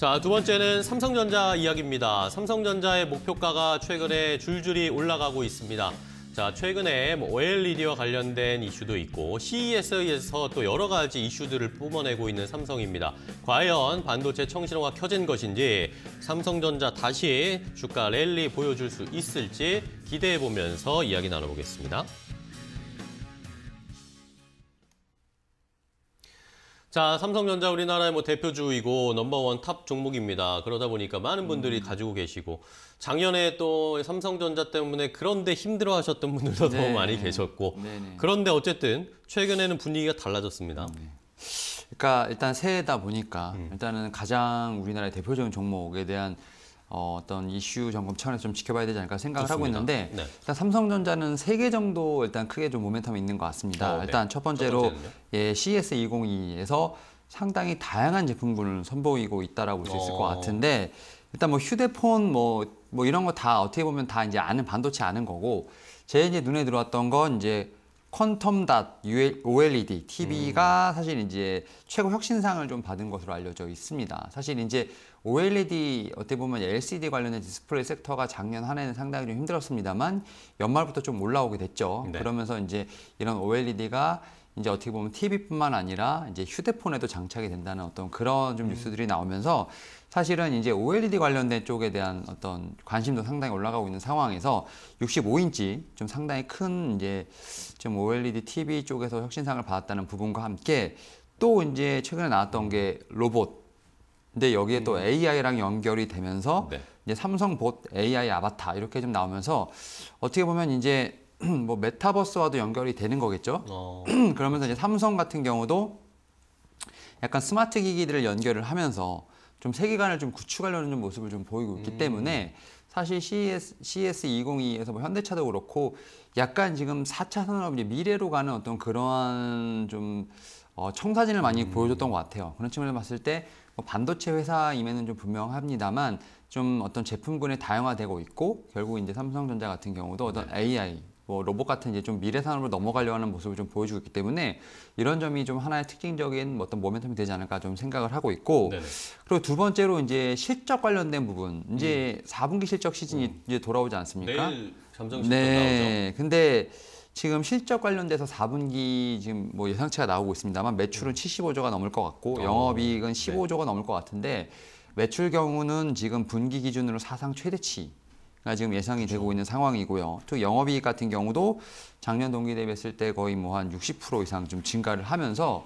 자, 두 번째는 삼성전자 이야기입니다. 삼성전자의 목표가가 최근에 줄줄이 올라가고 있습니다. 자, 최근에 뭐 OLED와 관련된 이슈도 있고 CES에서 또 여러 가지 이슈들을 뿜어내고 있는 삼성입니다. 과연 반도체 청신호가 켜진 것인지 삼성전자 다시 주가 랠리 보여줄 수 있을지 기대해보면서 이야기 나눠보겠습니다. 자, 삼성전자 우리나라의 뭐 대표주이고 넘버원 탑 종목입니다. 그러다 보니까 많은 분들이 음. 가지고 계시고 작년에 또 삼성전자 때문에 그런데 힘들어 하셨던 분들도 네. 너무 많이 계셨고 네네. 네. 그런데 어쨌든 최근에는 분위기가 달라졌습니다. 네. 그러니까 일단 새해다 보니까 음. 일단은 가장 우리나라의 대표적인 종목에 대한 어, 어떤 이슈 점검 차원에서 좀 지켜봐야 되지 않을까 생각을 좋습니다. 하고 있는데 네. 일단 삼성전자는 세 개 정도 일단 크게 좀 모멘텀이 있는 것 같습니다. 어, 네. 일단 첫 번째로 첫 예, CS 2022에서 상당히 다양한 제품군을 선보이고 있다라고 볼 수 있을 어. 것 같은데 일단 뭐 휴대폰 뭐, 뭐 이런 거 다 어떻게 보면 다 이제 아는 반도체 아는 거고 제 이제 눈에 들어왔던 건 이제 퀀텀 닷 OLED TV가 음. 사실 이제 최고 혁신상을 좀 받은 것으로 알려져 있습니다. 사실 이제 OLED 어떻게 보면 LCD 관련된 디스플레이 섹터가 작년 한 해는 상당히 좀 힘들었습니다만 연말부터 좀 올라오게 됐죠. 네. 그러면서 이제 이런 OLED가 이제 어떻게 보면 TV뿐만 아니라 이제 휴대폰에도 장착이 된다는 어떤 그런 좀 음. 뉴스들이 나오면서 음. 사실은 이제 OLED 관련된 쪽에 대한 어떤 관심도 상당히 올라가고 있는 상황에서 65인치 좀 상당히 큰 이제 좀 OLED TV 쪽에서 혁신상을 받았다는 부분과 함께 또 이제 최근에 나왔던 게 로봇. 근데 여기에 또 음. AI랑 연결이 되면서 네. 이제 삼성 봇 AI 아바타 이렇게 좀 나오면서 어떻게 보면 이제 뭐 메타버스와도 연결이 되는 거겠죠. 어. 그러면서 이제 삼성 같은 경우도 약간 스마트 기기들을 연결을 하면서 좀 세계관을 좀 구축하려는 좀 모습을 좀 보이고 있기 음. 때문에 사실 CES, CES 2022에서 뭐 현대차도 그렇고 약간 지금 4차 산업 이 미래로 가는 어떤 그러한좀 어, 청사진을 많이 음. 보여줬던 것 같아요. 그런 측면을 봤을 때뭐 반도체 회사임에는 좀 분명합니다만 좀 어떤 제품군에 다양화되고 있고 결국 이제 삼성전자 같은 경우도 어떤 네. AI 뭐 로봇 같은 이제 좀 미래 산업으로 넘어가려 하는 모습을 좀 보여주고 있기 때문에 이런 점이 좀 하나의 특징적인 어떤 모멘텀이 되지 않을까 좀 생각을 하고 있고 네네. 네. 그리고 두 번째로 이제 실적 관련된 부분 이제 음. 4분기 실적 시즌이 음. 이제 돌아오지 않습니까? 내일 잠정 실적 네. 나오죠. 근데 지금 실적 관련돼서 4분기 지금 뭐 예상치가 나오고 있습니다만 매출은 75조가 음. 넘을 것 같고 어. 영업이익은 15조가 네. 넘을 것 같은데 매출 경우는 지금 분기 기준으로 사상 최대치 지금 예상이 되고 그렇죠. 있는 상황이고요. 또 영업이익 같은 경우도 작년 동기 대비했을 때 거의 뭐 한 60% 이상 좀 증가를 하면서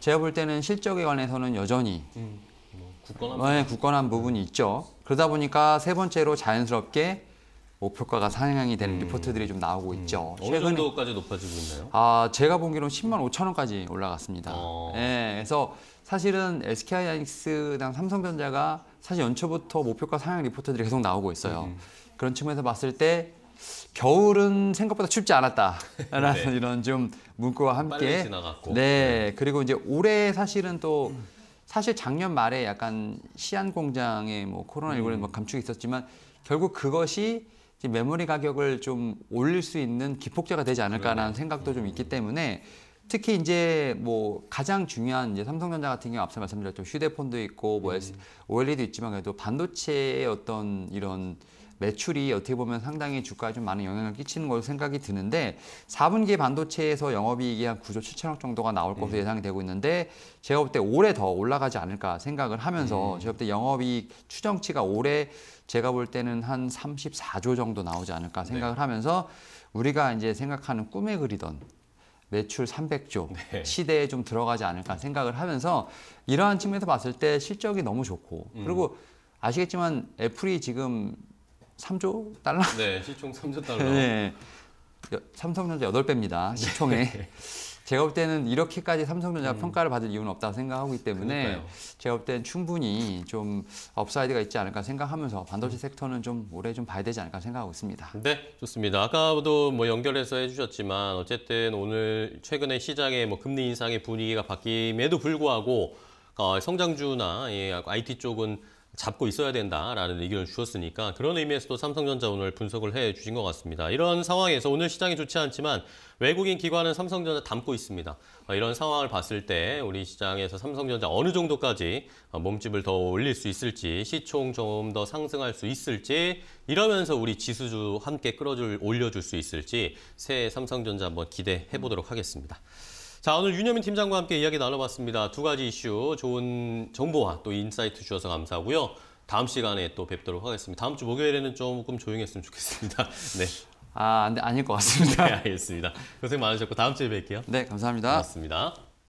제가 볼 때는 실적에 관해서는 여전히 음, 뭐 굳건한, 네, 굳건한 부분이 네. 있죠. 그러다 보니까 세 번째로 자연스럽게 목표가가 상향이 되는 음. 리포트들이 좀 나오고 음. 있죠. 어느 최근에, 정도까지 높아지고 있나요? 아 제가 본기로는 10만 5천 원까지 올라갔습니다. 어. 네, 그래서 사실은 SK 하이닉스랑 삼성전자가 사실 연초부터 목표가 상향 리포트들이 계속 나오고 있어요. 음. 음. 그런 측면에서 봤을 때 겨울은 생각보다 춥지 않았다라는 네. 이런 좀 문구와 함께 네, 네 그리고 이제 올해 사실은 또 사실 작년 말에 약간 시안 공장에 뭐 코로나 일9를 뭐 음. 감축이 있었지만 결국 그것이 이제 메모리 가격을 좀 올릴 수 있는 기폭제가 되지 않을까라는 그래. 생각도 좀 있기 음. 때문에 특히 이제 뭐 가장 중요한 이제 삼성전자 같은 경우 앞서 말씀드렸죠 휴대폰도 있고 뭐 음. OLED도 있지만 그래도 반도체의 어떤 이런 매출이 어떻게 보면 상당히 주가에 좀 많은 영향을 끼치는 걸로 생각이 드는데 4분기 반도체에서 영업이익이 한 9조 7천억 정도가 나올 것으로 예. 예상이 되고 있는데 제가 볼 때 올해 더 올라가지 않을까 생각을 하면서 예. 제가 볼 때 영업이익 추정치가 올해 제가 볼 때는 한 34조 정도 나오지 않을까 네. 생각을 하면서 우리가 이제 생각하는 꿈에 그리던 매출 300조 네. 시대에 좀 들어가지 않을까 생각을 하면서 이러한 측면에서 봤을 때 실적이 너무 좋고 음. 그리고 아시겠지만 애플이 지금 3조 달러? 네, 시총 3조 달러. 네. 삼성전자 8배입니다. 시총에. 네. 제가 볼 때는 이렇게까지 삼성전자 음. 평가를 받을 이유는 없다고 생각하기 때문에 그러니까요. 제가 볼 때는 충분히 좀 업사이드가 있지 않을까 생각하면서 반도체 음. 섹터는 좀 오래 좀 봐야 되지 않을까 생각하고 있습니다. 네, 좋습니다. 아까도 뭐 연결해서 해주셨지만 어쨌든 오늘 최근에 시장의 뭐 금리 인상의 분위기가 바뀜에도 불구하고 어, 성장주나 예, IT 쪽은 잡고 있어야 된다라는 의견을 주셨으니까 그런 의미에서도 삼성전자 오늘 분석을 해 주신 것 같습니다. 이런 상황에서 오늘 시장이 좋지 않지만 외국인 기관은 삼성전자 담고 있습니다. 어, 이런 상황을 봤을 때 우리 시장에서 삼성전자 어느 정도까지 어, 몸집을 더 올릴 수 있을지 시총 좀 더 상승할 수 있을지 이러면서 우리 지수주 함께 끌어줄 올려줄 수 있을지 새 삼성전자 한번 기대해 보도록 하겠습니다. 자, 오늘 윤여민 팀장과 함께 이야기 나눠봤습니다. 두 가지 이슈, 좋은 정보와 또 인사이트 주셔서 감사하고요. 다음 시간에 또 뵙도록 하겠습니다. 다음 주 목요일에는 조금 조용했으면 좋겠습니다. 네. 아, 안, 네, 아닐 것 같습니다. 네, 알겠습니다. 고생 많으셨고 다음 주에 뵐게요. 네, 감사합니다. 고맙습니다.